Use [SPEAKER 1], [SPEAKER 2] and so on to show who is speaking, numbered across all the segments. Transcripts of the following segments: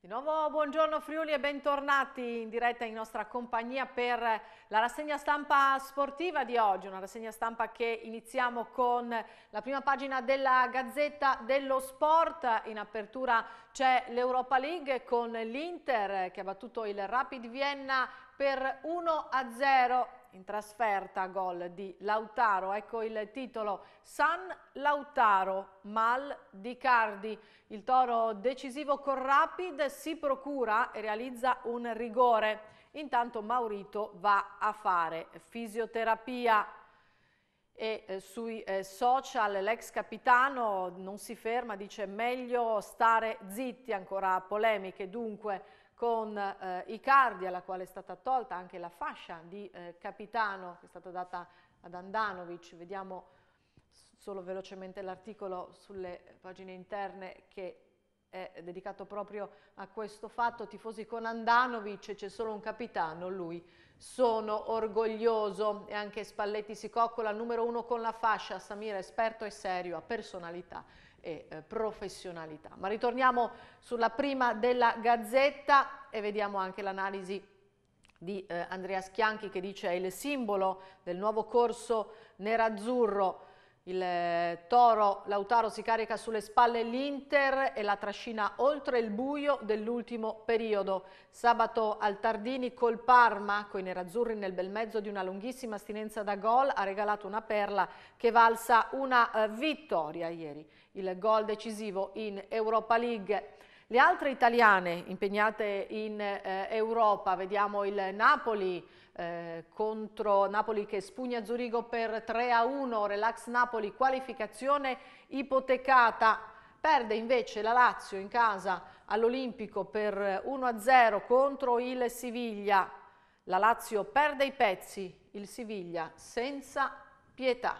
[SPEAKER 1] Di nuovo buongiorno Friuli e bentornati in diretta in nostra compagnia per la rassegna stampa sportiva di oggi, una rassegna stampa che iniziamo con la prima pagina della Gazzetta dello Sport, in apertura c'è l'Europa League con l'Inter che ha battuto il Rapid Vienna per 1-0 a in trasferta gol di Lautaro. Ecco il titolo San Lautaro, mal di Cardi. Il toro decisivo con Rapid si procura e realizza un rigore. Intanto Maurito va a fare fisioterapia e eh, sui eh, social l'ex capitano non si ferma, dice meglio stare zitti, ancora polemiche dunque con eh, Icardi alla quale è stata tolta anche la fascia di eh, capitano che è stata data ad Andanovic, vediamo solo velocemente l'articolo sulle pagine interne che è dedicato proprio a questo fatto, tifosi con Andanovic, c'è solo un capitano, lui sono orgoglioso e anche Spalletti si coccola, numero uno con la fascia, Samir esperto e serio, ha personalità e eh, professionalità. Ma ritorniamo sulla prima della Gazzetta e vediamo anche l'analisi di eh, Andrea Schianchi che dice è il simbolo del nuovo corso nerazzurro il eh, Toro Lautaro si carica sulle spalle l'Inter e la trascina oltre il buio dell'ultimo periodo. Sabato al Tardini col Parma, coi nerazzurri nel bel mezzo di una lunghissima astinenza da gol, ha regalato una perla che valsa una eh, vittoria ieri. Il gol decisivo in Europa League. Le altre italiane impegnate in eh, Europa, vediamo il Napoli, eh, contro Napoli che spugna Zurigo per 3 a 1, relax Napoli, qualificazione ipotecata. Perde invece la Lazio in casa all'Olimpico per 1 a 0 contro il Siviglia. La Lazio perde i pezzi, il Siviglia senza pietà.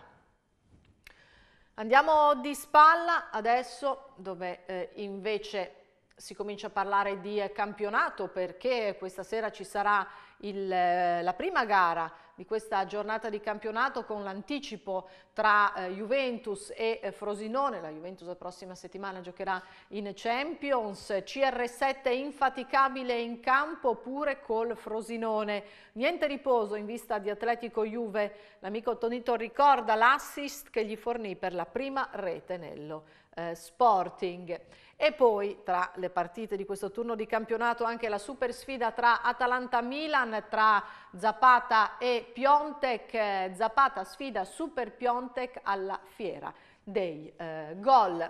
[SPEAKER 1] Andiamo di spalla adesso dove eh, invece si comincia a parlare di campionato perché questa sera ci sarà il, eh, la prima gara di questa giornata di campionato con l'anticipo tra eh, Juventus e eh, Frosinone. La Juventus la prossima settimana giocherà in Champions. CR7 infaticabile in campo pure col Frosinone. Niente riposo in vista di Atletico Juve. L'amico Tonito ricorda l'assist che gli fornì per la prima rete nello eh, Sporting. E poi tra le partite di questo turno di campionato anche la super sfida tra Atalanta-Milan, tra Zapata e Piontek. Zapata sfida Super Piontek alla fiera dei eh, gol.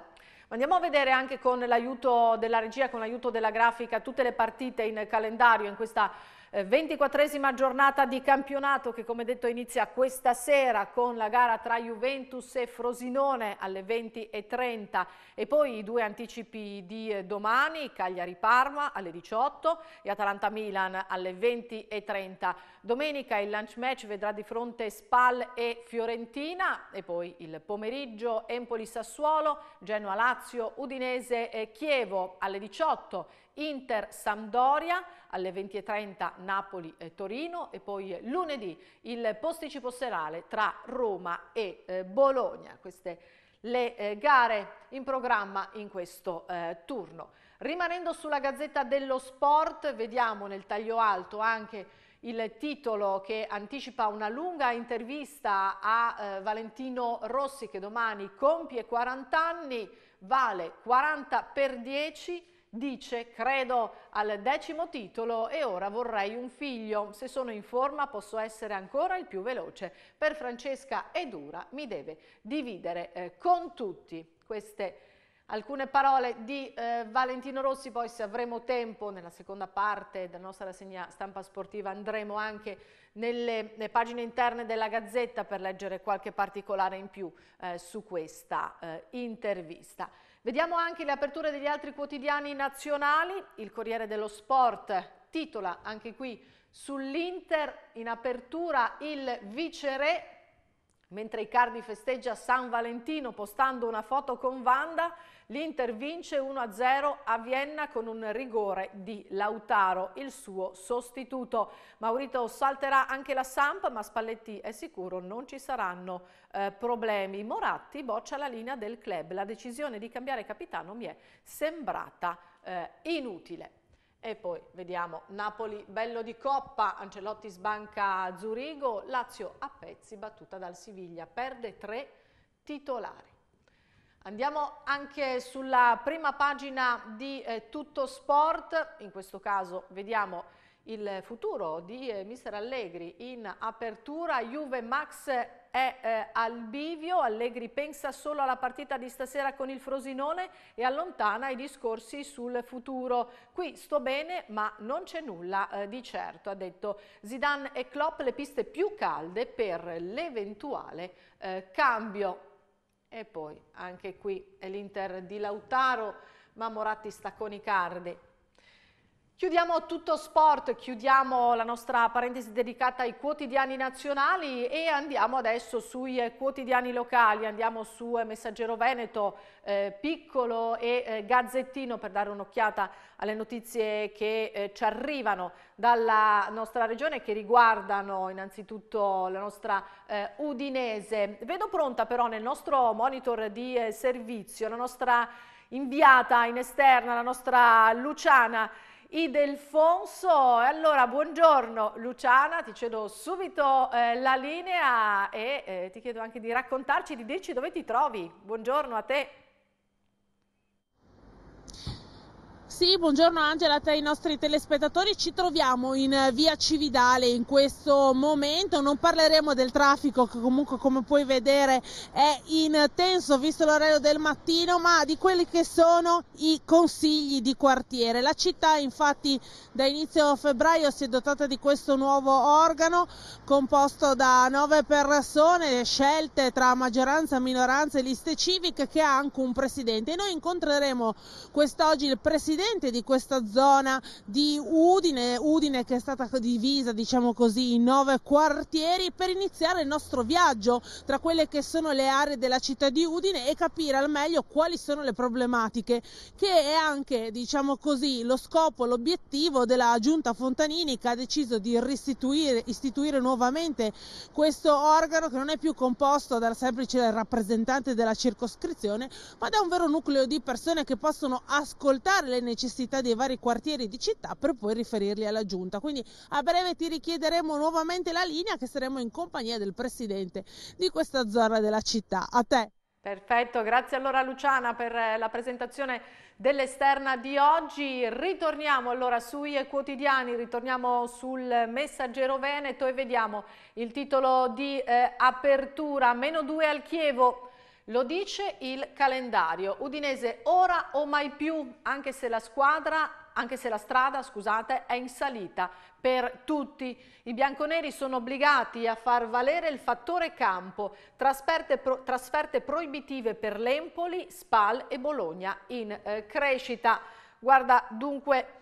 [SPEAKER 1] Andiamo a vedere anche con l'aiuto della regia, con l'aiuto della grafica, tutte le partite in calendario in questa 24esima eh, giornata di campionato che come detto inizia questa sera con la gara tra Juventus e Frosinone alle 20.30 e poi i due anticipi di eh, domani, Cagliari-Parma alle 18 e Atalanta-Milan alle 20.30. Domenica il lunch match vedrà di fronte Spal e Fiorentina e poi il pomeriggio Empoli-Sassuolo, Genoa-Lazio, Udinese Chievo alle 18, Inter-Sampdoria alle 20.30 Napoli-Torino e poi lunedì il posticipo serale tra Roma e eh, Bologna. Queste le eh, gare in programma in questo eh, turno. Rimanendo sulla Gazzetta dello Sport, vediamo nel taglio alto anche il titolo che anticipa una lunga intervista a eh, Valentino Rossi che domani compie 40 anni, vale 40 per 10 dice credo al decimo titolo e ora vorrei un figlio, se sono in forma posso essere ancora il più veloce, per Francesca è dura, mi deve dividere eh, con tutti queste Alcune parole di eh, Valentino Rossi, poi se avremo tempo nella seconda parte della nostra rassegna stampa sportiva andremo anche nelle, nelle pagine interne della Gazzetta per leggere qualche particolare in più eh, su questa eh, intervista. Vediamo anche le aperture degli altri quotidiani nazionali, il Corriere dello Sport titola anche qui sull'Inter in apertura il vice re Mentre Icardi festeggia San Valentino postando una foto con Vanda, l'Inter vince 1-0 a Vienna con un rigore di Lautaro, il suo sostituto. Maurito salterà anche la Samp, ma Spalletti è sicuro non ci saranno eh, problemi. Moratti boccia la linea del club. La decisione di cambiare capitano mi è sembrata eh, inutile. E poi vediamo Napoli bello di coppa, Ancelotti sbanca Zurigo, Lazio a pezzi battuta dal Siviglia, perde tre titolari. Andiamo anche sulla prima pagina di eh, Tutto Sport, in questo caso vediamo il futuro di eh, mister Allegri in apertura, Juve Max è eh, al bivio, Allegri pensa solo alla partita di stasera con il Frosinone e allontana i discorsi sul futuro. Qui sto bene ma non c'è nulla eh, di certo, ha detto Zidane e Klopp le piste più calde per l'eventuale eh, cambio. E poi anche qui è l'Inter di Lautaro, ma Moratti sta con i cardi Chiudiamo tutto sport, chiudiamo la nostra parentesi dedicata ai quotidiani nazionali e andiamo adesso sui eh, quotidiani locali, andiamo su eh, Messaggero Veneto, eh, Piccolo e eh, Gazzettino per dare un'occhiata alle notizie che eh, ci arrivano dalla nostra regione che riguardano innanzitutto la nostra eh, Udinese. Vedo pronta però nel nostro monitor di servizio la nostra inviata in esterna, la nostra Luciana i Delfonso. Allora, buongiorno Luciana, ti cedo subito eh, la linea e eh, ti chiedo anche di raccontarci, di dirci dove ti trovi. Buongiorno a te.
[SPEAKER 2] Sì, buongiorno Angela a te e ai nostri telespettatori. Ci troviamo in eh, via Cividale in questo momento. Non parleremo del traffico che comunque come puoi vedere è intenso visto l'orario del mattino, ma di quelli che sono i consigli di quartiere. La città infatti da inizio febbraio si è dotata di questo nuovo organo composto da nove persone scelte tra maggioranza, minoranza e liste civiche che ha anche un presidente. E noi incontreremo quest'oggi il presidente presidente di questa zona di Udine, Udine che è stata divisa diciamo così in nove quartieri per iniziare il nostro viaggio tra quelle che sono le aree della città di Udine e capire al meglio quali sono le problematiche che è anche diciamo così lo scopo, l'obiettivo della giunta Fontanini che ha deciso di restituire, istituire nuovamente questo organo che non è più composto dal semplice rappresentante della circoscrizione ma da un vero nucleo di persone che possono ascoltare le necessità necessità dei vari quartieri di città per poi riferirli alla giunta. Quindi a breve ti richiederemo nuovamente la linea che saremo in compagnia del presidente di questa zona della città. A te.
[SPEAKER 1] Perfetto, grazie allora Luciana per eh, la presentazione dell'esterna di oggi. Ritorniamo allora sui quotidiani, ritorniamo sul messaggero Veneto e vediamo il titolo di eh, apertura, meno due al Chievo, lo dice il calendario. Udinese ora o mai più, anche se la squadra anche se la strada scusate, è in salita per tutti. I bianconeri sono obbligati a far valere il fattore campo, trasferte, pro, trasferte proibitive per Lempoli, Spal e Bologna in eh, crescita. Guarda dunque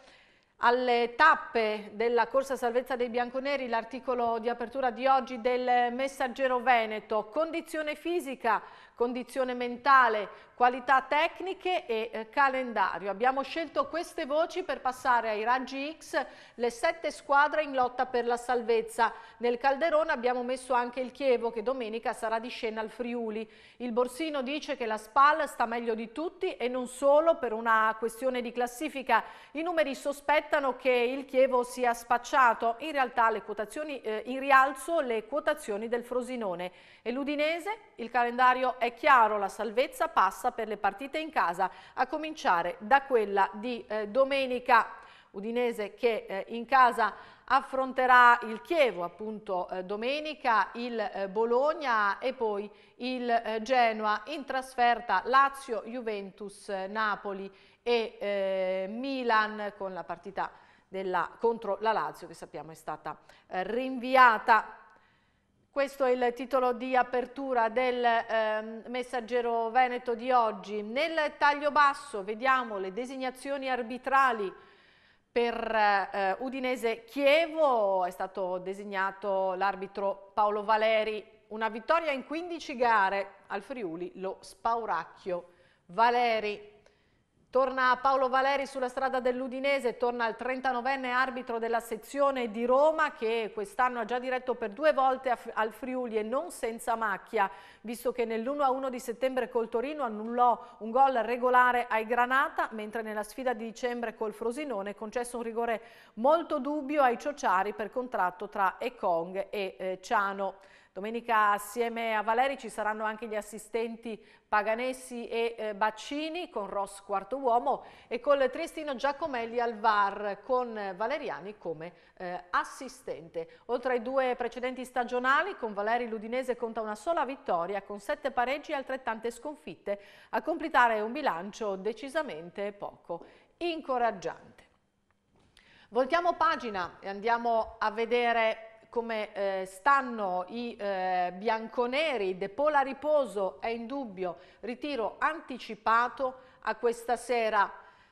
[SPEAKER 1] alle tappe della corsa salvezza dei bianconeri l'articolo di apertura di oggi del Messaggero Veneto. Condizione fisica condizione mentale, qualità tecniche e eh, calendario. Abbiamo scelto queste voci per passare ai raggi X, le sette squadre in lotta per la salvezza. Nel calderone abbiamo messo anche il Chievo che domenica sarà di scena al Friuli. Il Borsino dice che la SPAL sta meglio di tutti e non solo per una questione di classifica. I numeri sospettano che il Chievo sia spacciato. In realtà le quotazioni eh, in rialzo le quotazioni del Frosinone. E l'Udinese? Il calendario è chiaro, la salvezza passa passa per le partite in casa, a cominciare da quella di eh, domenica. Udinese che eh, in casa affronterà il Chievo appunto eh, domenica, il eh, Bologna e poi il eh, Genoa in trasferta Lazio, Juventus, eh, Napoli e eh, Milan con la partita della, contro la Lazio che sappiamo è stata eh, rinviata questo è il titolo di apertura del eh, Messaggero Veneto di oggi. Nel taglio basso vediamo le designazioni arbitrali per eh, Udinese Chievo, è stato designato l'arbitro Paolo Valeri, una vittoria in 15 gare al Friuli, lo spauracchio Valeri. Torna Paolo Valeri sulla strada dell'Udinese, torna il 39enne arbitro della sezione di Roma che quest'anno ha già diretto per due volte al Friuli e non senza macchia, visto che nell'1-1 di settembre col Torino annullò un gol regolare ai Granata, mentre nella sfida di dicembre col Frosinone concesso un rigore molto dubbio ai Ciociari per contratto tra Ekong e eh, Ciano. Domenica assieme a Valeri ci saranno anche gli assistenti Paganessi e eh, Baccini con Ross quarto uomo e col Tristino Giacomelli al VAR con Valeriani come eh, assistente. Oltre ai due precedenti stagionali con Valeri l'Udinese conta una sola vittoria con sette pareggi e altrettante sconfitte a completare un bilancio decisamente poco incoraggiante. Voltiamo pagina e andiamo a vedere come eh, stanno i eh, bianconeri, De Pola Riposo è in dubbio, ritiro anticipato a questa sera.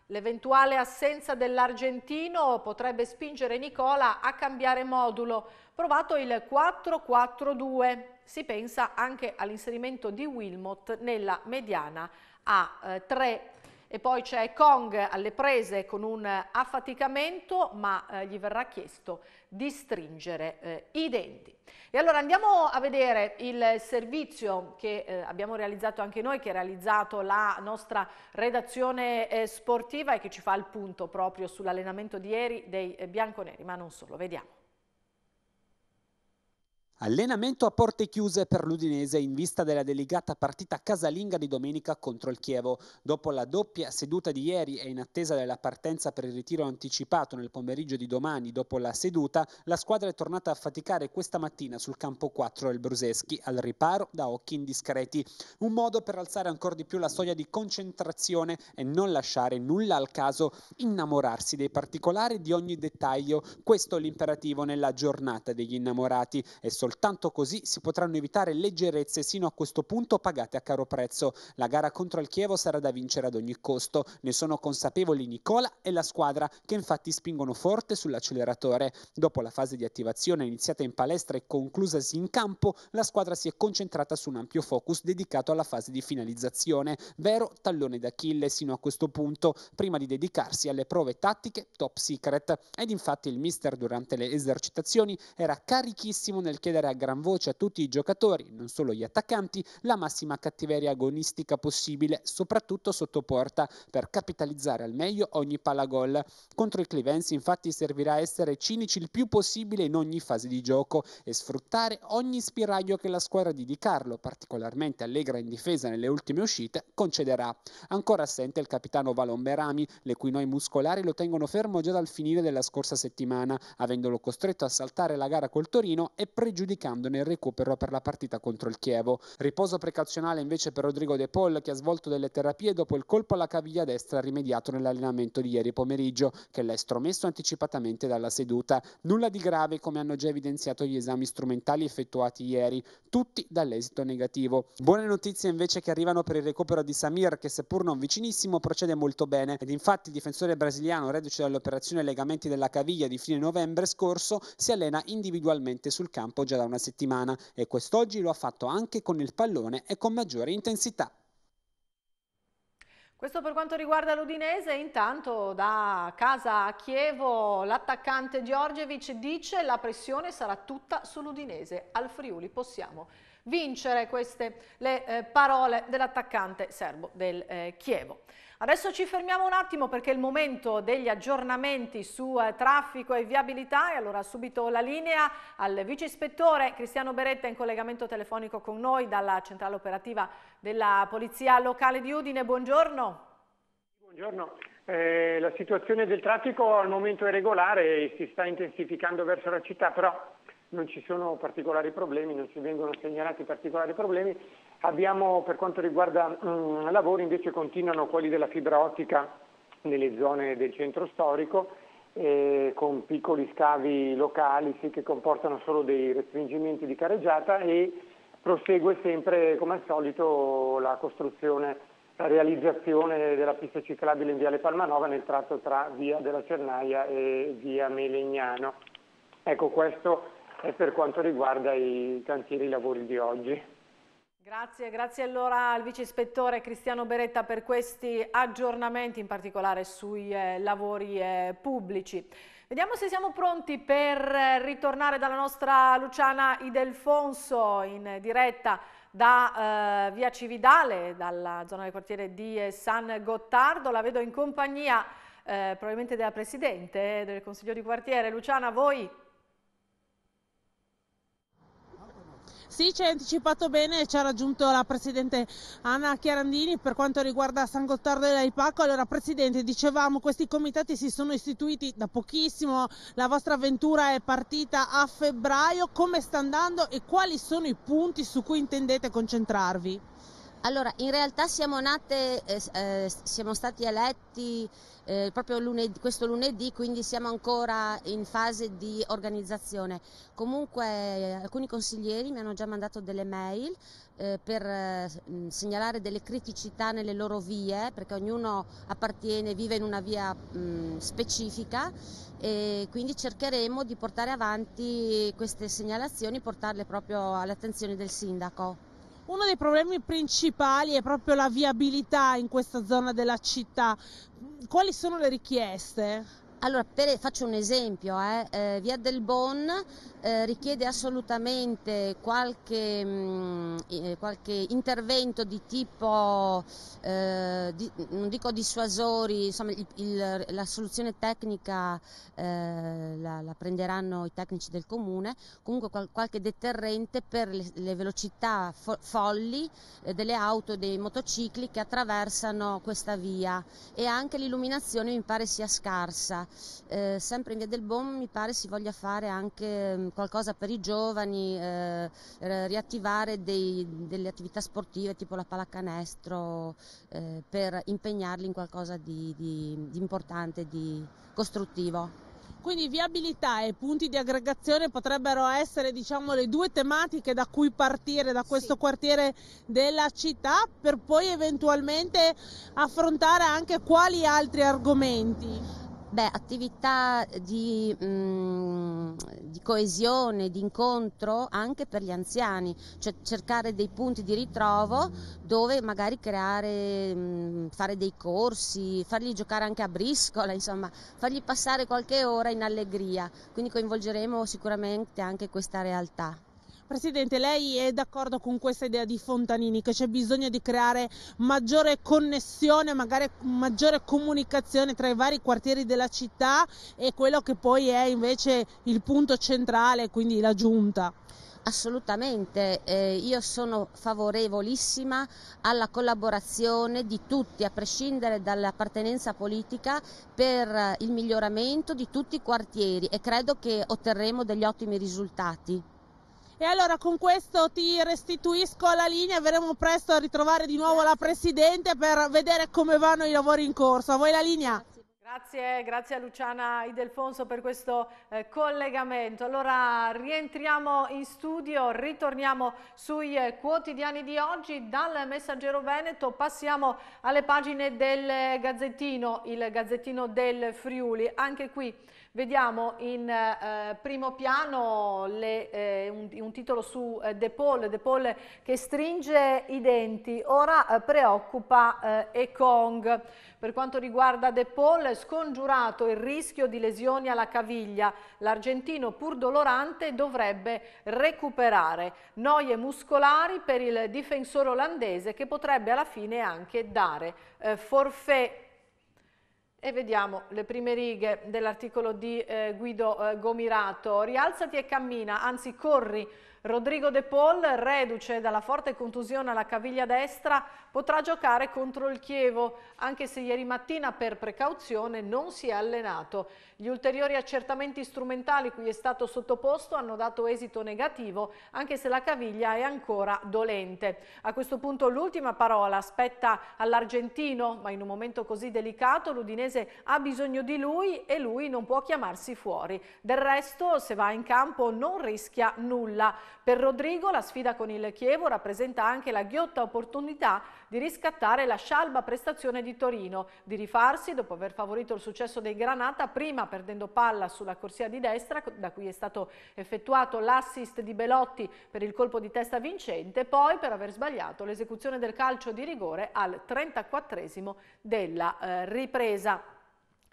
[SPEAKER 1] L'eventuale assenza dell'argentino potrebbe spingere Nicola a cambiare modulo, provato il 4-4-2. Si pensa anche all'inserimento di Wilmot nella mediana a eh, 3 e poi c'è Kong alle prese con un affaticamento, ma eh, gli verrà chiesto di stringere eh, i denti. E allora andiamo a vedere il servizio che eh, abbiamo realizzato anche noi, che ha realizzato la nostra redazione eh, sportiva e che ci fa il punto proprio sull'allenamento di ieri dei eh, bianconeri, ma non solo, vediamo.
[SPEAKER 3] Allenamento a porte chiuse per l'Udinese in vista della delicata partita casalinga di domenica contro il Chievo. Dopo la doppia seduta di ieri e in attesa della partenza per il ritiro anticipato nel pomeriggio di domani dopo la seduta, la squadra è tornata a faticare questa mattina sul campo 4 del Bruseschi, al riparo da occhi indiscreti. Un modo per alzare ancora di più la soglia di concentrazione e non lasciare nulla al caso, innamorarsi dei particolari di ogni dettaglio. Questo è l'imperativo nella giornata degli innamorati. È sol- Soltanto così si potranno evitare leggerezze sino a questo punto pagate a caro prezzo. La gara contro il Chievo sarà da vincere ad ogni costo. Ne sono consapevoli Nicola e la squadra, che infatti spingono forte sull'acceleratore. Dopo la fase di attivazione iniziata in palestra e conclusasi in campo, la squadra si è concentrata su un ampio focus dedicato alla fase di finalizzazione, vero tallone d'Achille sino a questo punto, prima di dedicarsi alle prove tattiche top secret. Ed infatti il mister durante le esercitazioni era carichissimo nel chiedere chiedere a gran voce a tutti i giocatori, non solo gli attaccanti, la massima cattiveria agonistica possibile, soprattutto sotto porta, per capitalizzare al meglio ogni palla gol. Contro i Clivensi infatti servirà essere cinici il più possibile in ogni fase di gioco e sfruttare ogni spiraglio che la squadra di Di Carlo, particolarmente allegra in difesa nelle ultime uscite, concederà. Ancora assente il capitano Valomberami, le cui noi muscolari lo tengono fermo già dal finire della scorsa settimana, avendolo costretto a saltare la gara col Torino e pregiudicato pregiudicandone il recupero per la partita contro il Chievo. Riposo precauzionale invece per Rodrigo De Paul che ha svolto delle terapie dopo il colpo alla caviglia destra rimediato nell'allenamento di ieri pomeriggio che l'ha estromesso anticipatamente dalla seduta. Nulla di grave come hanno già evidenziato gli esami strumentali effettuati ieri, tutti dall'esito negativo. Buone notizie invece che arrivano per il recupero di Samir che seppur non vicinissimo procede molto bene ed infatti il difensore brasiliano reduce dall'operazione legamenti della caviglia di fine novembre scorso si allena individualmente sul campo già già da una settimana e quest'oggi lo ha fatto anche con il pallone e con maggiore intensità.
[SPEAKER 1] Questo per quanto riguarda l'Udinese, intanto da casa a Chievo l'attaccante Giorgevic dice la pressione sarà tutta sull'Udinese, al Friuli possiamo vincere queste le eh, parole dell'attaccante serbo del eh, Chievo. Adesso ci fermiamo un attimo perché è il momento degli aggiornamenti su eh, traffico e viabilità e allora subito la linea al vice ispettore Cristiano Beretta in collegamento telefonico con noi dalla centrale operativa della Polizia Locale di Udine. Buongiorno.
[SPEAKER 4] Buongiorno. Eh, la situazione del traffico al momento è regolare e si sta intensificando verso la città, però non ci sono particolari problemi, non ci vengono segnalati particolari problemi Abbiamo, per quanto riguarda mh, mm, lavori, invece continuano quelli della fibra ottica nelle zone del centro storico, eh, con piccoli scavi locali sì, che comportano solo dei restringimenti di careggiata e prosegue sempre, come al solito, la costruzione, la realizzazione della pista ciclabile in Viale Palmanova nel tratto tra Via della Cernaia e Via Melegnano. Ecco, questo è per quanto riguarda i cantieri lavori di oggi.
[SPEAKER 1] Grazie, grazie allora al vice ispettore Cristiano Beretta per questi aggiornamenti, in particolare sui eh, lavori eh, pubblici. Vediamo se siamo pronti per eh, ritornare dalla nostra Luciana Idelfonso in diretta da eh, via Cividale, dalla zona del quartiere di eh, San Gottardo. La vedo in compagnia eh, probabilmente della Presidente del Consiglio di Quartiere. Luciana, voi?
[SPEAKER 2] Sì, ci hai anticipato bene, ci ha raggiunto la Presidente Anna Chiarandini per quanto riguarda San Gottardo e l'Aipacco. Allora Presidente, dicevamo questi comitati si sono istituiti da pochissimo, la vostra avventura è partita a febbraio, come sta andando e quali sono i punti su cui intendete
[SPEAKER 5] concentrarvi? Allora, in realtà siamo nate, eh, eh siamo stati eletti eh, proprio lunedì, questo lunedì, quindi siamo ancora in fase di organizzazione. Comunque alcuni consiglieri mi hanno già mandato delle mail eh, per eh, segnalare delle criticità nelle loro vie, perché ognuno appartiene, vive in una via mh, specifica e quindi cercheremo di portare avanti queste segnalazioni, portarle proprio all'attenzione del sindaco. Uno
[SPEAKER 2] dei problemi principali è proprio la viabilità in questa zona della città.
[SPEAKER 5] Quali sono le richieste? Allora, per, faccio un esempio, eh. Eh, Via del Bon eh, richiede assolutamente qualche, mh, mm, eh, qualche, intervento di tipo, eh, di, non dico dissuasori, insomma il, il, la soluzione tecnica eh, la, la, prenderanno i tecnici del comune, comunque qual, qualche deterrente per le, le velocità fo, folli delle auto e dei motocicli che attraversano questa via e anche l'illuminazione mi pare sia scarsa eh, sempre in via del Bom mi pare si voglia fare anche mm, qualcosa per i giovani, eh, riattivare dei, delle attività sportive tipo la pallacanestro eh, per impegnarli in qualcosa di, di, di importante, di costruttivo. Quindi viabilità e punti
[SPEAKER 2] di aggregazione potrebbero essere diciamo, le due tematiche da cui partire da questo sì. quartiere della città per poi eventualmente affrontare anche quali
[SPEAKER 5] altri argomenti. Beh, attività di, mh, mm, di, coesione, di incontro anche per gli anziani, cioè cercare dei punti di ritrovo dove magari creare, mh, mm, fare dei corsi, fargli giocare anche a briscola, insomma, fargli passare qualche ora in allegria. Quindi coinvolgeremo sicuramente anche questa realtà. Presidente, lei è d'accordo con questa idea
[SPEAKER 2] di Fontanini che c'è bisogno di creare maggiore connessione, magari maggiore comunicazione tra i vari quartieri della città e quello che poi è invece il
[SPEAKER 5] punto centrale, quindi la giunta? Assolutamente, eh, io sono favorevolissima alla collaborazione di tutti, a prescindere dall'appartenenza politica, per il miglioramento di tutti i quartieri e credo che otterremo degli ottimi risultati.
[SPEAKER 2] E allora con questo ti restituisco la linea, verremo presto a ritrovare di nuovo la Presidente per vedere come vanno i lavori in corso. A voi la linea.
[SPEAKER 1] Grazie, grazie a Luciana Idelfonso per questo eh, collegamento. Allora rientriamo in studio, ritorniamo sui eh, quotidiani di oggi. Dal Messaggero Veneto passiamo alle pagine del Gazzettino, il Gazzettino del Friuli. Anche qui Vediamo in eh, primo piano le, eh, un, un, titolo su eh, De Paul, De Paul che stringe i denti, ora eh, preoccupa eh, Ekong. Per quanto riguarda De Paul, scongiurato il rischio di lesioni alla caviglia, l'argentino pur dolorante dovrebbe recuperare noie muscolari per il difensore olandese che potrebbe alla fine anche dare eh, forfè e vediamo le prime righe dell'articolo di eh, Guido eh, Gomirato. Rialzati e cammina, anzi corri Rodrigo De Paul, reduce dalla forte contusione alla caviglia destra, potrà giocare contro il Chievo, anche se ieri mattina per precauzione non si è allenato. Gli ulteriori accertamenti strumentali cui è stato sottoposto hanno dato esito negativo, anche se la caviglia è ancora dolente. A questo punto l'ultima parola spetta all'argentino, ma in un momento così delicato l'Udinese ha bisogno di lui e lui non può chiamarsi fuori. Del resto, se va in campo non rischia nulla. Per Rodrigo la sfida con il Chievo rappresenta anche la ghiotta opportunità di riscattare la scialba prestazione di Torino, di rifarsi dopo aver favorito il successo dei Granata, prima perdendo palla sulla corsia di destra, da cui è stato effettuato l'assist di Belotti per il colpo di testa vincente, poi per aver sbagliato l'esecuzione del calcio di rigore al 34 della eh, ripresa.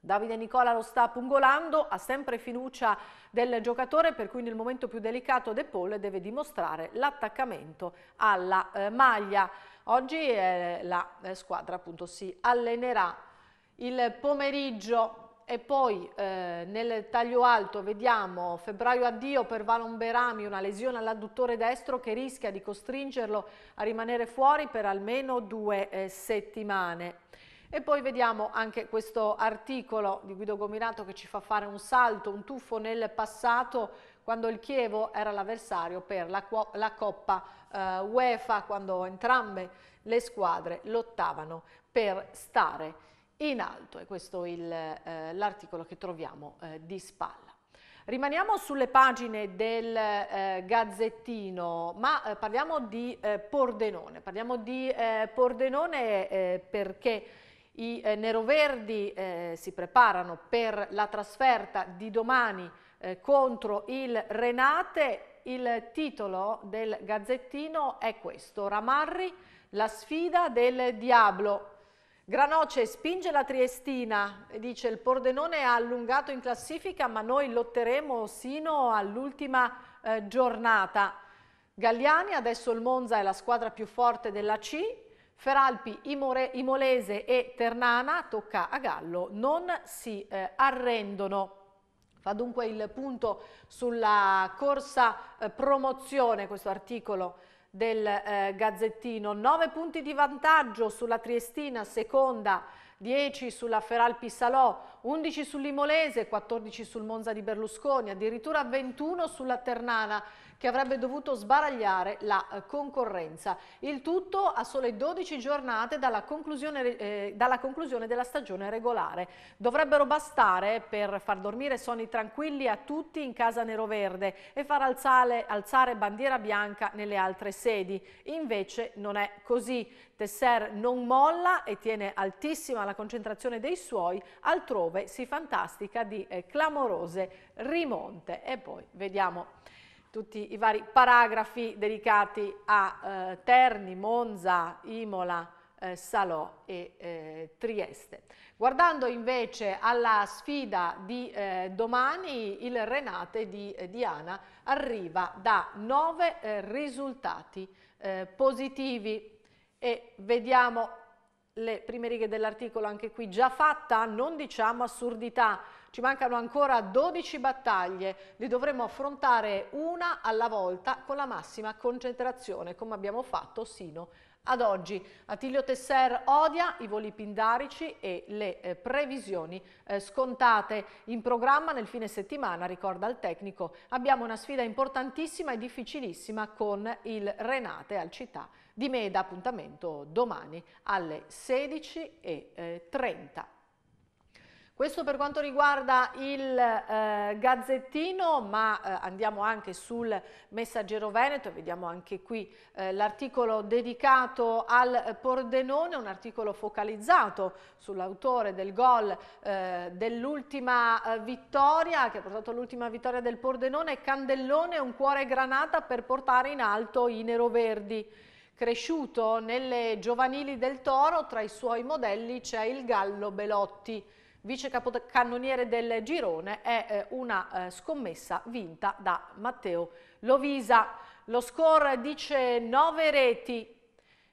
[SPEAKER 1] Davide Nicola lo sta pungolando, ha sempre fiducia del giocatore per cui nel momento più delicato De Paul deve dimostrare l'attaccamento alla eh, maglia. Oggi eh, la eh, squadra appunto si allenerà il pomeriggio e poi eh, nel taglio alto vediamo febbraio addio per Valon Berami, una lesione all'adduttore destro che rischia di costringerlo a rimanere fuori per almeno due eh, settimane. E poi vediamo anche questo articolo di Guido Gominato che ci fa fare un salto, un tuffo nel passato quando il Chievo era l'avversario per la, la Coppa eh, UEFA, quando entrambe le squadre lottavano per stare in alto e questo è eh, l'articolo che troviamo eh, di spalla. Rimaniamo sulle pagine del eh, Gazzettino, ma eh, parliamo di eh, Pordenone. Parliamo di eh, Pordenone eh, perché i eh, neroverdi eh, si preparano per la trasferta di domani eh, contro il Renate. Il titolo del gazzettino è questo, Ramarri, la sfida del diablo. Granoce spinge la Triestina, dice il Pordenone ha allungato in classifica ma noi lotteremo sino all'ultima eh, giornata. Galliani, adesso il Monza è la squadra più forte della C, Feralpi, Imore, Imolese e Ternana, tocca a Gallo, non si eh, arrendono. Fa dunque il punto sulla corsa eh, promozione, questo articolo del eh, Gazzettino. 9 punti di vantaggio sulla Triestina, seconda, 10 sulla Feralpi Salò, 11 sull'Imolese, 14 sul Monza di Berlusconi, addirittura 21 sulla Ternana che avrebbe dovuto sbaragliare la eh, concorrenza. Il tutto a sole 12 giornate dalla conclusione, eh, dalla conclusione della stagione regolare. Dovrebbero bastare per far dormire sonni tranquilli a tutti in casa neroverde e far alzare, alzare bandiera bianca nelle altre sedi. Invece non è così. Tesser non molla e tiene altissima la concentrazione dei suoi, altrove si fantastica di eh, clamorose rimonte. E poi vediamo tutti i vari paragrafi dedicati a eh, Terni, Monza, Imola, eh, Salò e eh, Trieste. Guardando invece alla sfida di eh, domani, il Renate di eh, Diana arriva da nove eh, risultati positivi e vediamo le prime righe dell'articolo anche qui già fatta, non diciamo assurdità, ci mancano ancora 12 battaglie, le dovremo affrontare una alla volta con la massima concentrazione, come abbiamo fatto sino ad oggi. Attilio Tesser odia i voli pindarici e le eh, previsioni eh, scontate. In programma nel fine settimana, ricorda il tecnico, abbiamo una sfida importantissima e difficilissima con il Renate al Città di Meda, appuntamento domani alle 16.30. Questo per quanto riguarda il eh, Gazzettino, ma eh, andiamo anche sul Messaggero Veneto e vediamo anche qui eh, l'articolo dedicato al Pordenone, un articolo focalizzato sull'autore del gol eh, dell'ultima eh, vittoria, che ha portato all'ultima vittoria del Pordenone, Candellone, un cuore granata per portare in alto i neroverdi. Cresciuto nelle giovanili del Toro, tra i suoi modelli c'è il Gallo Belotti vice capocannoniere del girone, è eh, una eh, scommessa vinta da Matteo Lovisa. Lo score dice 9 reti,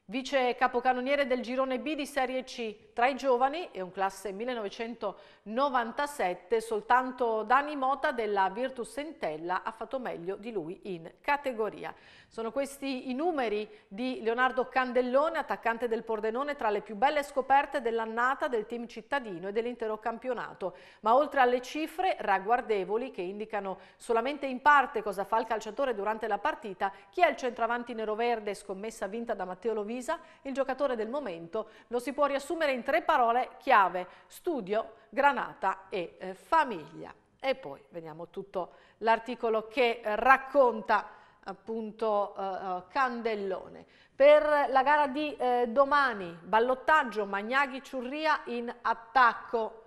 [SPEAKER 1] vice capocannoniere del girone B di Serie C, tra i giovani, è un classe 1997, soltanto Dani Mota della Virtus Entella ha fatto meglio di lui in categoria. Sono questi i numeri di Leonardo Candellone, attaccante del Pordenone, tra le più belle scoperte dell'annata del team cittadino e dell'intero campionato. Ma oltre alle cifre ragguardevoli che indicano solamente in parte cosa fa il calciatore durante la partita, chi è il centravanti nero-verde scommessa vinta da Matteo Lovisa? Il giocatore del momento lo si può riassumere in tre parole chiave, studio, granata e eh, famiglia. E poi vediamo tutto l'articolo che racconta appunto eh, eh Candellone. Per la gara di eh, domani, ballottaggio Magnaghi-Ciurria in attacco,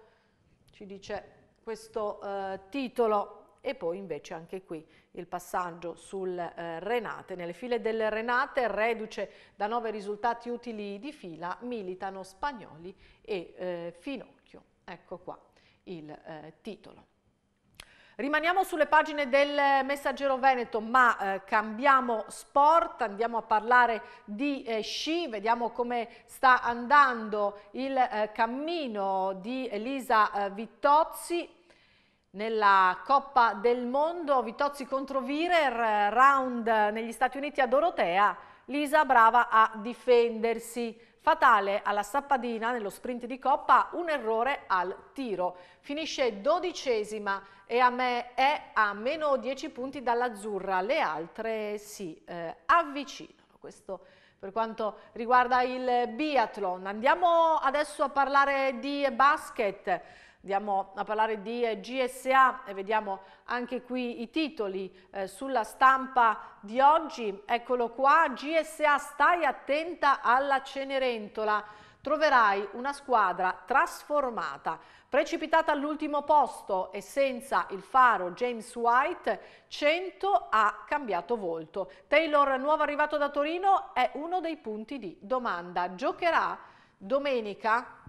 [SPEAKER 1] ci dice questo eh, titolo e poi invece anche qui il passaggio sul eh, Renate. Nelle file del Renate, reduce da nove risultati utili di fila, militano Spagnoli e eh, Finocchio. Ecco qua il eh, titolo. Rimaniamo sulle pagine del Messaggero Veneto, ma eh, cambiamo sport, andiamo a parlare di eh, sci, vediamo come sta andando il eh, cammino di Elisa eh, Vittozzi, nella Coppa del Mondo Vitozzi contro Virer, round negli Stati Uniti a Dorotea, Lisa brava a difendersi. Fatale alla sappadina nello sprint di Coppa, un errore al tiro. Finisce dodicesima e a me è a meno 10 punti dall'azzurra, le altre si eh, avvicinano. Questo per quanto riguarda il biathlon. Andiamo adesso a parlare di basket. Andiamo a parlare di eh, GSA e vediamo anche qui i titoli eh, sulla stampa di oggi. Eccolo qua, GSA stai attenta alla Cenerentola troverai una squadra trasformata. Precipitata all'ultimo posto e senza il faro James White, 100 ha cambiato volto. Taylor, nuovo arrivato da Torino, è uno dei punti di domanda. Giocherà domenica?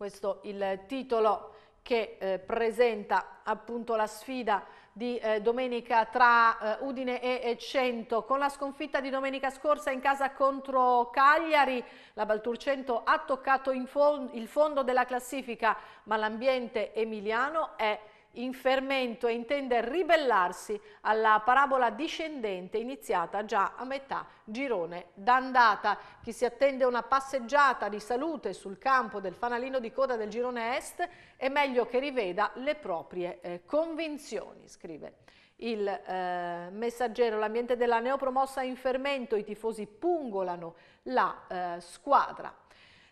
[SPEAKER 1] Questo il titolo che eh, presenta appunto la sfida di eh, domenica tra eh, Udine e, e Cento con la sconfitta di domenica scorsa in casa contro Cagliari la Balturcento ha toccato fon il fondo della classifica ma l'ambiente emiliano è in fermento e intende ribellarsi alla parabola discendente iniziata già a metà girone d'andata. Chi si attende una passeggiata di salute sul campo del fanalino di coda del girone est è meglio che riveda le proprie eh, convinzioni, scrive il eh, messaggero. L'ambiente della neopromossa in fermento, i tifosi pungolano la eh, squadra.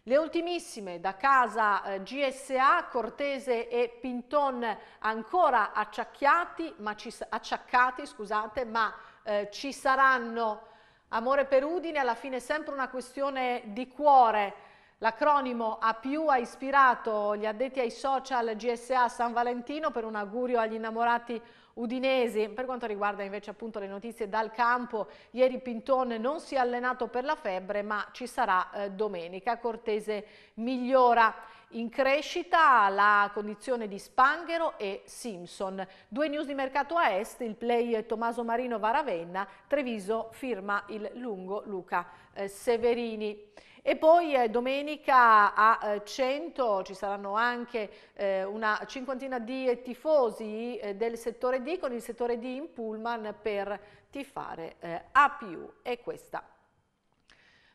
[SPEAKER 1] Le ultimissime da casa eh, GSA, Cortese e Pinton ancora acciacchiati, ma ci, acciaccati, scusate, ma eh, ci saranno amore per Udine, alla fine è sempre una questione di cuore. L'acronimo A più ha ispirato gli addetti ai social GSA San Valentino per un augurio agli innamorati udinesi. Per quanto riguarda invece appunto le notizie dal campo, ieri Pintone non si è allenato per la febbre ma ci sarà eh, domenica. Cortese migliora in crescita la condizione di Spanghero e Simpson. Due news di mercato a est, il play Tommaso Marino Varavenna, Treviso firma il lungo Luca eh, Severini. E poi eh, domenica a eh, 100 ci saranno anche eh, una cinquantina di tifosi eh, del settore D con il settore D in pullman per tifare eh, A più e questa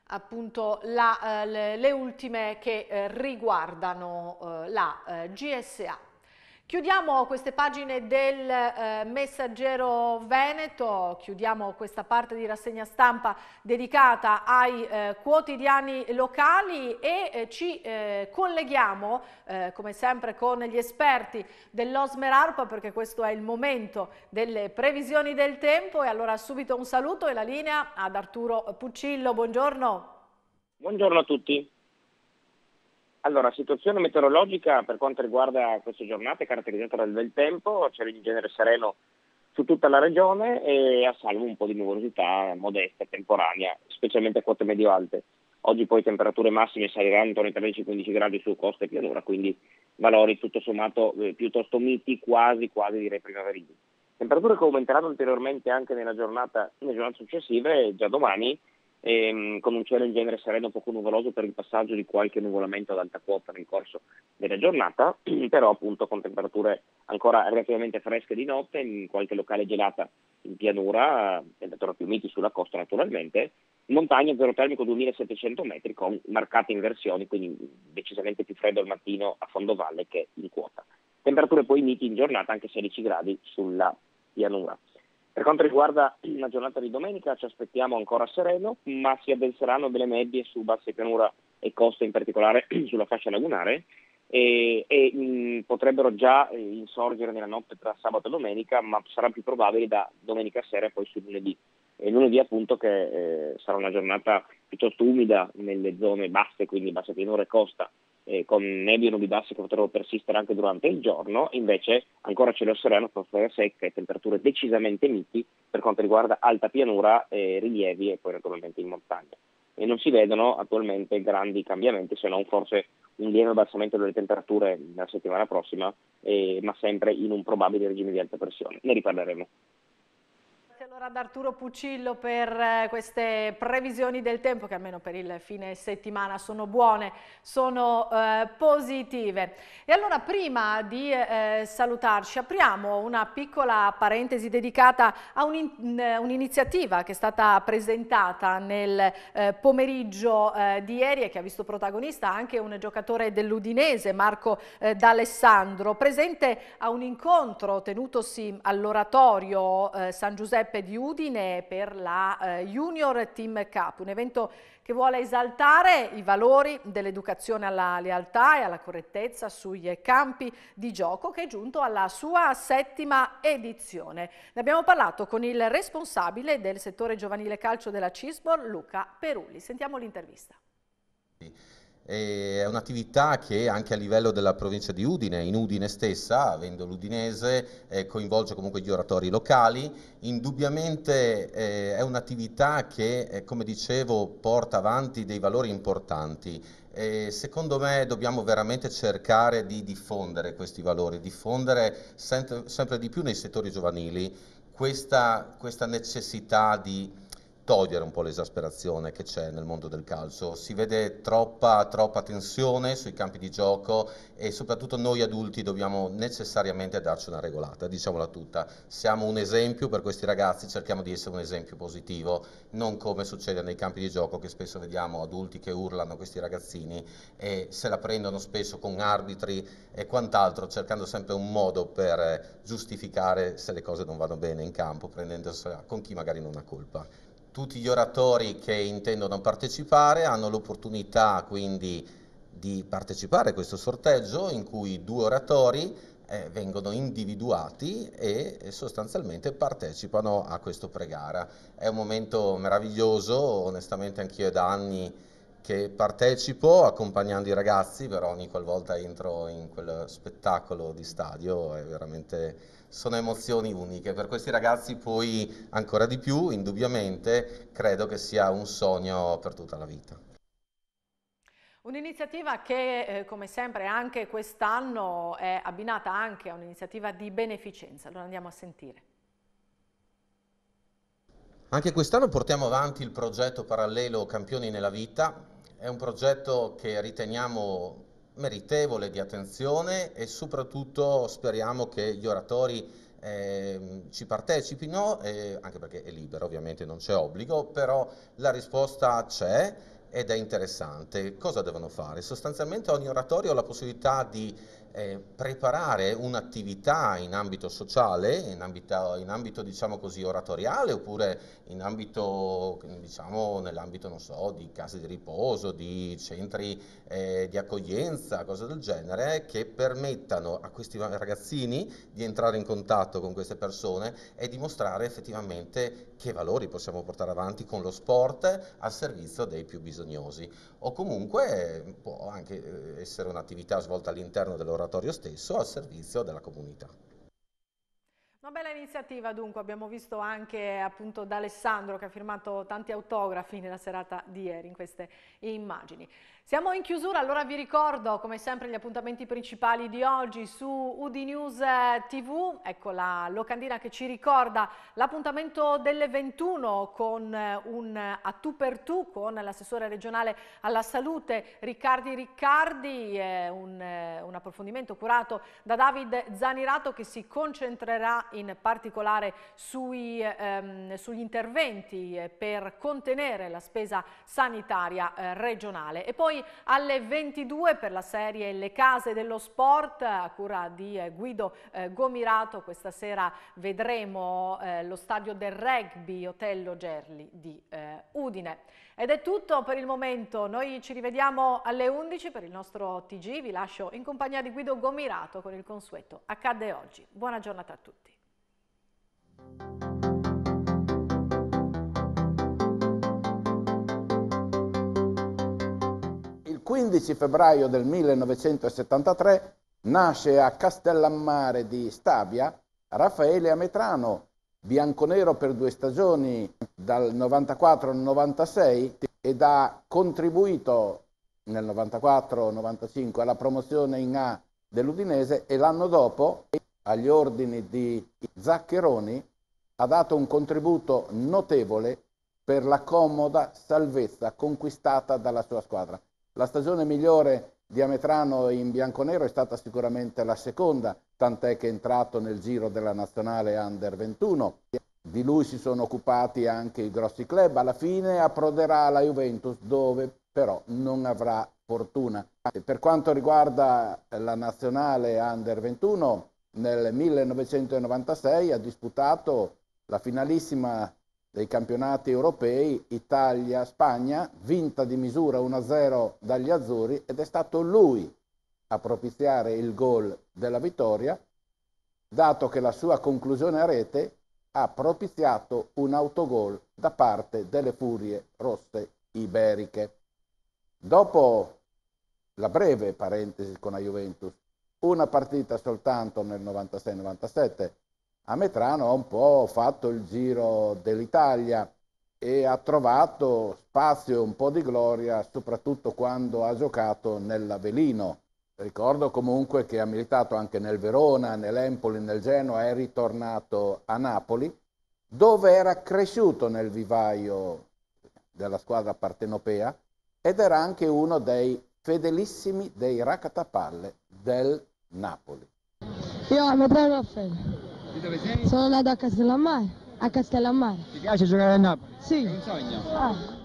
[SPEAKER 1] appunto la, eh, le, le, ultime che riguardano la GSA. Chiudiamo queste pagine del eh, Messaggero Veneto, chiudiamo questa parte di rassegna stampa dedicata ai eh, quotidiani locali e eh, ci eh, colleghiamo eh, come sempre con gli esperti dell'Osmer ARPA perché questo è il momento delle previsioni del tempo e allora subito un saluto e la linea ad Arturo Puccillo, buongiorno.
[SPEAKER 4] Buongiorno a tutti. Allora, situazione meteorologica per quanto riguarda queste giornate caratterizzata dal bel tempo, c'è in genere sereno su tutta la regione e a salvo un po' di nuvolosità modesta, temporanea, specialmente a quote medio-alte. Oggi poi temperature massime saliranno intorno ai 13-15 gradi su costa e pianura, quindi valori tutto sommato eh, piuttosto miti, quasi, quasi direi primaverili. Temperature che aumenteranno ulteriormente anche nella giornata, nelle giornate successive, già domani, ehm, con un cielo in genere sereno poco nuvoloso per il passaggio di qualche nuvolamento ad alta quota nel corso della giornata, però appunto con temperature ancora relativamente fresche di notte, in qualche locale gelata in pianura, temperature più miti sulla costa naturalmente, montagna zero termico 2700 metri con marcate inversioni, quindi decisamente più freddo al mattino a fondo valle che in quota. Temperature poi miti in giornata anche 16 gradi sulla pianura. Per quanto riguarda la giornata di domenica ci aspettiamo ancora sereno, ma si addenseranno delle medie su basse pianura e coste, in particolare sulla fascia lagunare, e, e mh, mm, potrebbero già eh, insorgere nella notte tra sabato e domenica, ma sarà più probabile da domenica sera e poi su lunedì. E lunedì appunto che eh, sarà una giornata piuttosto umida nelle zone basse, quindi basse pianura e costa, eh, con nebbie nubi basse che potrebbero persistere anche durante il giorno, invece ancora cielo sereno, atmosfera secca e temperature decisamente miti per quanto riguarda alta pianura, eh, rilievi e poi naturalmente in montagna. E non si vedono attualmente grandi cambiamenti se non forse un lieve abbassamento delle temperature la settimana prossima, eh, ma sempre in un probabile regime di alta pressione. Ne riparleremo
[SPEAKER 1] allora ad Arturo Puccillo per eh, queste previsioni del tempo che almeno per il fine settimana sono buone, sono eh, positive. E allora prima di eh, salutarci apriamo una piccola parentesi dedicata a eh, un'iniziativa un che è stata presentata nel eh, pomeriggio eh, di ieri e che ha visto protagonista anche un giocatore dell'Udinese, Marco D'Alessandro, presente a un incontro tenutosi all'oratorio San Giuseppe di Udine per la eh, Junior Team Cup, un evento che vuole esaltare i valori dell'educazione alla lealtà e alla correttezza sui campi di gioco che è giunto alla sua settima edizione. Ne abbiamo parlato con il responsabile del settore giovanile calcio della Cisbor, Luca Perulli. Sentiamo l'intervista.
[SPEAKER 6] Sì è un'attività che anche a livello della provincia di Udine, in Udine stessa, avendo l'Udinese, eh, coinvolge comunque gli oratori locali, indubbiamente eh, è un'attività che, eh, come dicevo, porta avanti dei valori importanti. E secondo me dobbiamo veramente cercare di diffondere questi valori, diffondere sempre, sempre di più nei settori giovanili questa, questa necessità di togliere un po' l'esasperazione che c'è nel mondo del calcio. Si vede troppa, troppa tensione sui campi di gioco e soprattutto noi adulti dobbiamo necessariamente darci una regolata, diciamola tutta. Siamo un esempio per questi ragazzi, cerchiamo di essere un esempio positivo, non come succede nei campi di gioco che spesso vediamo adulti che urlano questi ragazzini e se la prendono spesso con arbitri e quant'altro, cercando sempre un modo per giustificare se le cose non vanno bene in campo, prendendosela con chi magari non ha colpa. Tutti gli oratori che intendono partecipare hanno l'opportunità quindi di partecipare a questo sorteggio in cui due oratori eh, vengono individuati e, e sostanzialmente partecipano a questo pregara. È un momento meraviglioso, onestamente anch'io è da anni che partecipo accompagnando i ragazzi, però ogni qualvolta entro in quel spettacolo di stadio è veramente sono emozioni uniche. Per questi ragazzi poi ancora di più, indubbiamente, credo che sia un sogno per tutta la vita.
[SPEAKER 1] Un'iniziativa che eh, come sempre anche quest'anno è abbinata anche a un'iniziativa di beneficenza, lo andiamo a sentire.
[SPEAKER 6] Anche quest'anno portiamo avanti il progetto parallelo Campioni nella vita, è un progetto che riteniamo meritevole di attenzione e soprattutto speriamo che gli oratori eh, ci partecipino, eh, anche perché è libero ovviamente, non c'è obbligo, però la risposta c'è ed è interessante. Cosa devono fare? Sostanzialmente ogni oratorio ha la possibilità di eh, preparare un'attività in ambito sociale, in ambito, in ambito diciamo così, oratoriale oppure in ambito, diciamo, nell'ambito so, di case di riposo, di centri eh, di accoglienza, cose del genere, che permettano a questi ragazzini di entrare in contatto con queste persone e dimostrare effettivamente che valori possiamo portare avanti con lo sport al servizio dei più bisognosi o comunque può anche eh, essere un'attività svolta all'interno dell'oratorio stesso al servizio della comunità.
[SPEAKER 1] Una bella iniziativa dunque, abbiamo visto anche appunto da Alessandro che ha firmato tanti autografi nella serata di ieri in queste immagini. Siamo in chiusura, allora vi ricordo come sempre gli appuntamenti principali di oggi su UD News eh, TV, ecco la locandina che ci ricorda l'appuntamento delle 21 con eh, un a tu per tu con l'assessore regionale alla salute Riccardi Riccardi, eh, un, un approfondimento curato da David Zanirato che si concentrerà in particolare sui, ehm, sugli interventi eh, per contenere la spesa sanitaria eh, regionale. E poi alle 22 per la serie Le case dello sport a cura di eh, Guido eh, Gomirato, questa sera vedremo eh, lo stadio del rugby Otello Gerli di eh, Udine. Ed è tutto per il momento, noi ci rivediamo alle 11 per il nostro TG, vi lascio in compagnia di Guido Gomirato con il consueto Accadde Oggi. Buona giornata a tutti.
[SPEAKER 7] Il 15 febbraio del 1973 nasce a Castellammare di Stabia Raffaele Ametrano, bianconero per due stagioni dal 94 al 96 ed ha contribuito nel 94-95 alla promozione in A dell'Udinese e l'anno dopo agli ordini di Zaccheroni ha dato un contributo notevole per la comoda salvezza conquistata dalla sua squadra. La stagione migliore di Ametrano in bianconero è stata sicuramente la seconda, tant'è che è entrato nel giro della nazionale Under 21. Di lui si sono occupati anche i grossi club. Alla fine approderà la Juventus, dove però non avrà fortuna. Per quanto riguarda la nazionale Under 21, nel 1996 ha disputato la finalissima dei campionati europei, Italia-Spagna, vinta di misura 1-0 dagli azzurri ed è stato lui a propiziare il gol della vittoria, dato che la sua conclusione a rete ha propiziato un autogol da parte delle furie rosse iberiche. Dopo la breve parentesi con la Juventus, una partita soltanto nel 96-97, a Metrano ha un po' fatto il giro dell'Italia e ha trovato spazio e un po' di gloria soprattutto quando ha giocato nell'Avelino. Ricordo comunque che ha militato anche nel Verona, nell'Empoli, nel Genoa, è ritornato a Napoli, dove era cresciuto nel vivaio della squadra partenopea ed era anche uno dei fedelissimi dei racatapalle del Napoli.
[SPEAKER 5] Io mi prendo a fede. Di dove sei? Sono andato a Castellammare. A Castellammare. Ti piace giocare a Napoli? Sì. È un sogno. Ah.